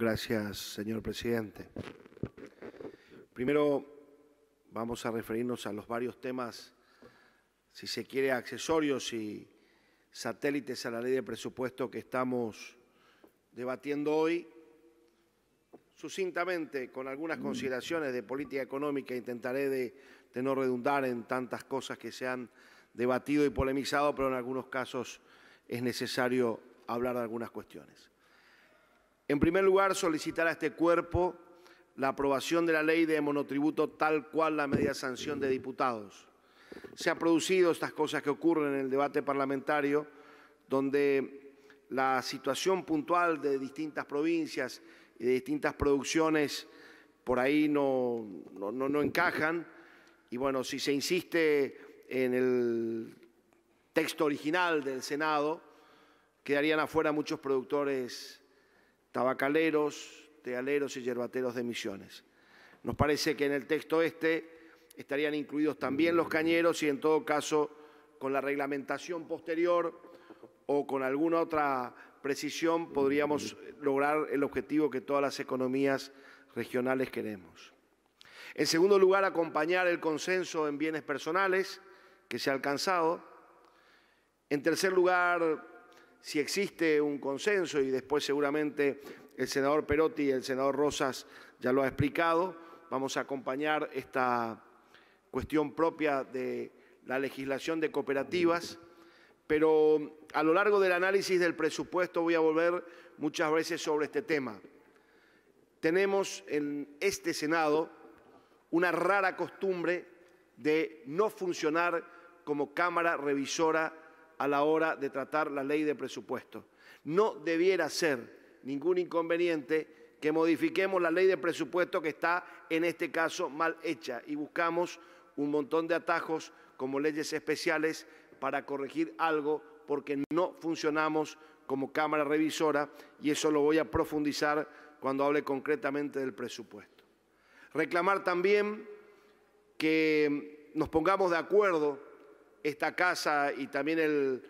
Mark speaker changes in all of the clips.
Speaker 1: Gracias, señor presidente. Primero vamos a referirnos a los varios temas, si se quiere, accesorios y satélites a la ley de presupuesto que estamos debatiendo hoy, sucintamente, con algunas mm. consideraciones de política económica, intentaré de, de, no redundar en tantas cosas que se han debatido y polemizado, pero en algunos casos es necesario hablar de algunas cuestiones. En primer lugar, solicitar a este cuerpo la aprobación de la ley de monotributo tal cual la media sanción de diputados. Se ha producido estas cosas que ocurren en el debate parlamentario, donde la situación puntual de distintas provincias y de distintas producciones por ahí no, no, no, no encajan. Y bueno, si se insiste en el texto original del Senado, quedarían afuera muchos productores tabacaleros, tealeros y yerbateros de Misiones. Nos parece que en el texto este estarían incluidos también los cañeros y en todo caso con la reglamentación posterior o con alguna otra precisión podríamos lograr el objetivo que todas las economías regionales queremos. En segundo lugar, acompañar el consenso en bienes personales que se ha alcanzado. En tercer lugar, si existe un consenso, y después seguramente el senador Perotti y el senador Rosas ya lo ha explicado, vamos a acompañar esta cuestión propia de la legislación de cooperativas, pero a lo largo del análisis del presupuesto voy a volver muchas veces sobre este tema. Tenemos en este Senado una rara costumbre de no funcionar como Cámara Revisora a la hora de tratar la ley de presupuesto. No debiera ser ningún inconveniente que modifiquemos la ley de presupuesto que está en este caso mal hecha y buscamos un montón de atajos como leyes especiales para corregir algo porque no funcionamos como Cámara Revisora y eso lo voy a profundizar cuando hable concretamente del presupuesto. Reclamar también que nos pongamos de acuerdo esta Casa y también el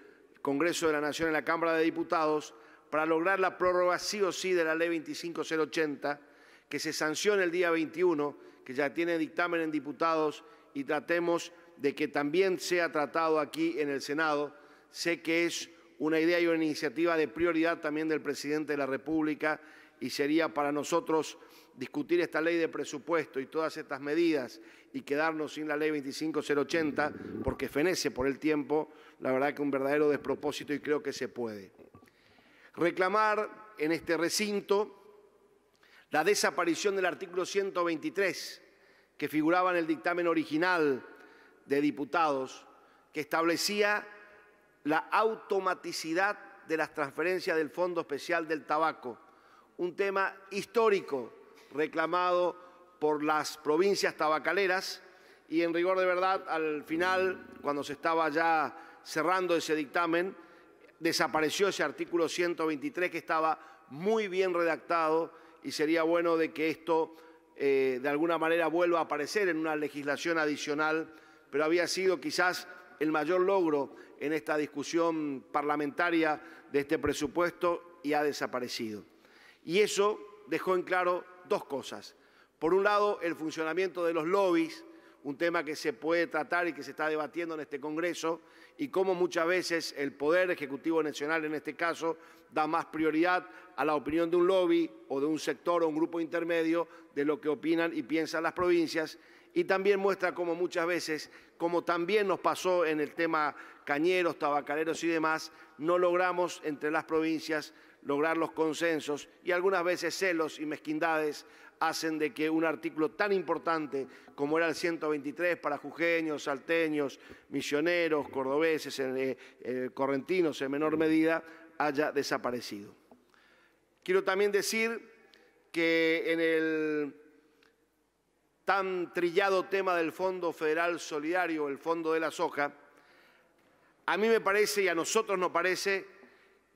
Speaker 1: Congreso de la Nación en la Cámara de Diputados para lograr la prórroga sí o sí de la Ley 25080, que se sancione el día 21, que ya tiene dictamen en diputados y tratemos de que también sea tratado aquí en el Senado. Sé que es una idea y una iniciativa de prioridad también del presidente de la República y sería para nosotros discutir esta ley de presupuesto y todas estas medidas y quedarnos sin la ley 25080 porque fenece por el tiempo, la verdad que un verdadero despropósito y creo que se puede. Reclamar en este recinto la desaparición del artículo 123 que figuraba en el dictamen original de diputados que establecía la automaticidad de las transferencias del Fondo Especial del Tabaco un tema histórico reclamado por las provincias tabacaleras y en rigor de verdad al final, cuando se estaba ya cerrando ese dictamen, desapareció ese artículo 123 que estaba muy bien redactado y sería bueno de que esto eh, de alguna manera vuelva a aparecer en una legislación adicional, pero había sido quizás el mayor logro en esta discusión parlamentaria de este presupuesto y ha desaparecido. Y eso dejó en claro dos cosas. Por un lado, el funcionamiento de los lobbies, un tema que se puede tratar y que se está debatiendo en este Congreso, y cómo muchas veces el Poder Ejecutivo Nacional, en este caso, da más prioridad a la opinión de un lobby o de un sector o un grupo intermedio de lo que opinan y piensan las provincias, y también muestra cómo muchas veces, como también nos pasó en el tema cañeros, tabacaleros y demás, no logramos entre las provincias lograr los consensos y algunas veces celos y mezquindades hacen de que un artículo tan importante como era el 123 para jujeños, salteños, misioneros, cordobeses, eh, eh, correntinos en menor medida, haya desaparecido. Quiero también decir que en el tan trillado tema del Fondo Federal Solidario, el Fondo de la Soja, a mí me parece y a nosotros nos parece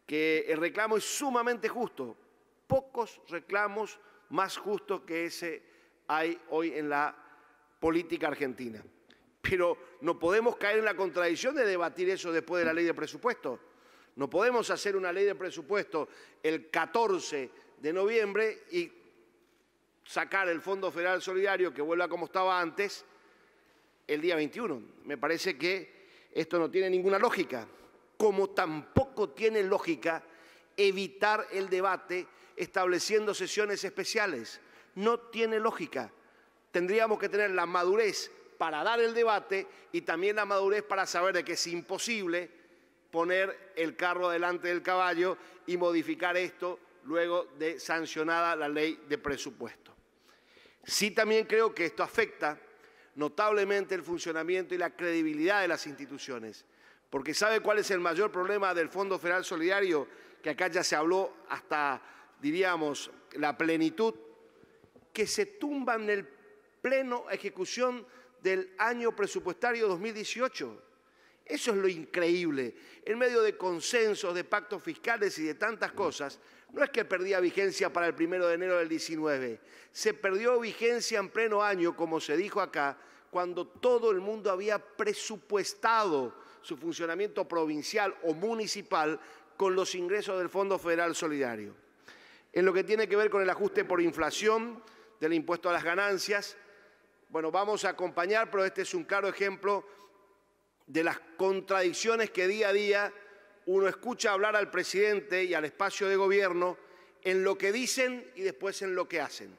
Speaker 1: que el reclamo es sumamente justo. Pocos reclamos más justos que ese hay hoy en la política argentina. Pero no podemos caer en la contradicción de debatir eso después de la ley de presupuesto. No podemos hacer una ley de presupuesto el 14 de noviembre y sacar el Fondo Federal Solidario que vuelva como estaba antes el día 21. Me parece que esto no tiene ninguna lógica, como tampoco tiene lógica evitar el debate estableciendo sesiones especiales. No tiene lógica. Tendríamos que tener la madurez para dar el debate y también la madurez para saber de que es imposible poner el carro delante del caballo y modificar esto luego de sancionada la ley de presupuesto. Sí también creo que esto afecta notablemente el funcionamiento y la credibilidad de las instituciones. Porque ¿sabe cuál es el mayor problema del Fondo Federal Solidario? Que acá ya se habló hasta, diríamos, la plenitud, que se tumba en el pleno ejecución del año presupuestario 2018. Eso es lo increíble. En medio de consensos, de pactos fiscales y de tantas cosas, no es que perdía vigencia para el primero de enero del 19, se perdió vigencia en pleno año, como se dijo acá, cuando todo el mundo había presupuestado su funcionamiento provincial o municipal con los ingresos del Fondo Federal Solidario. En lo que tiene que ver con el ajuste por inflación del impuesto a las ganancias, bueno, vamos a acompañar, pero este es un claro ejemplo de las contradicciones que día a día uno escucha hablar al presidente y al espacio de gobierno en lo que dicen y después en lo que hacen.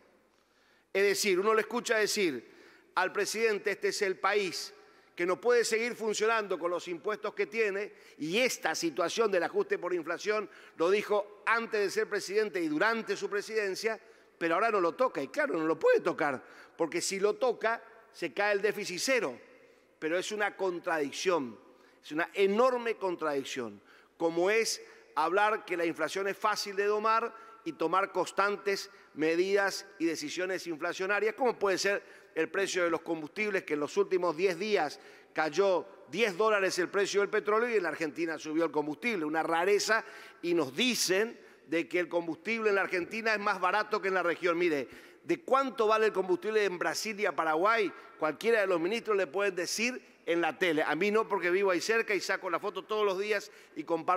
Speaker 1: Es decir, uno le escucha decir al presidente, este es el país que no puede seguir funcionando con los impuestos que tiene, y esta situación del ajuste por inflación lo dijo antes de ser presidente y durante su presidencia, pero ahora no lo toca, y claro, no lo puede tocar, porque si lo toca, se cae el déficit cero, pero es una contradicción, es una enorme contradicción, como es hablar que la inflación es fácil de domar y tomar constantes medidas y decisiones inflacionarias, como puede ser el precio de los combustibles, que en los últimos 10 días cayó 10 dólares el precio del petróleo y en la Argentina subió el combustible, una rareza, y nos dicen de que el combustible en la Argentina es más barato que en la región. Mire, de cuánto vale el combustible en Brasil y Paraguay, cualquiera de los ministros le puede decir en la tele. A mí no, porque vivo ahí cerca y saco la foto todos los días y comparo.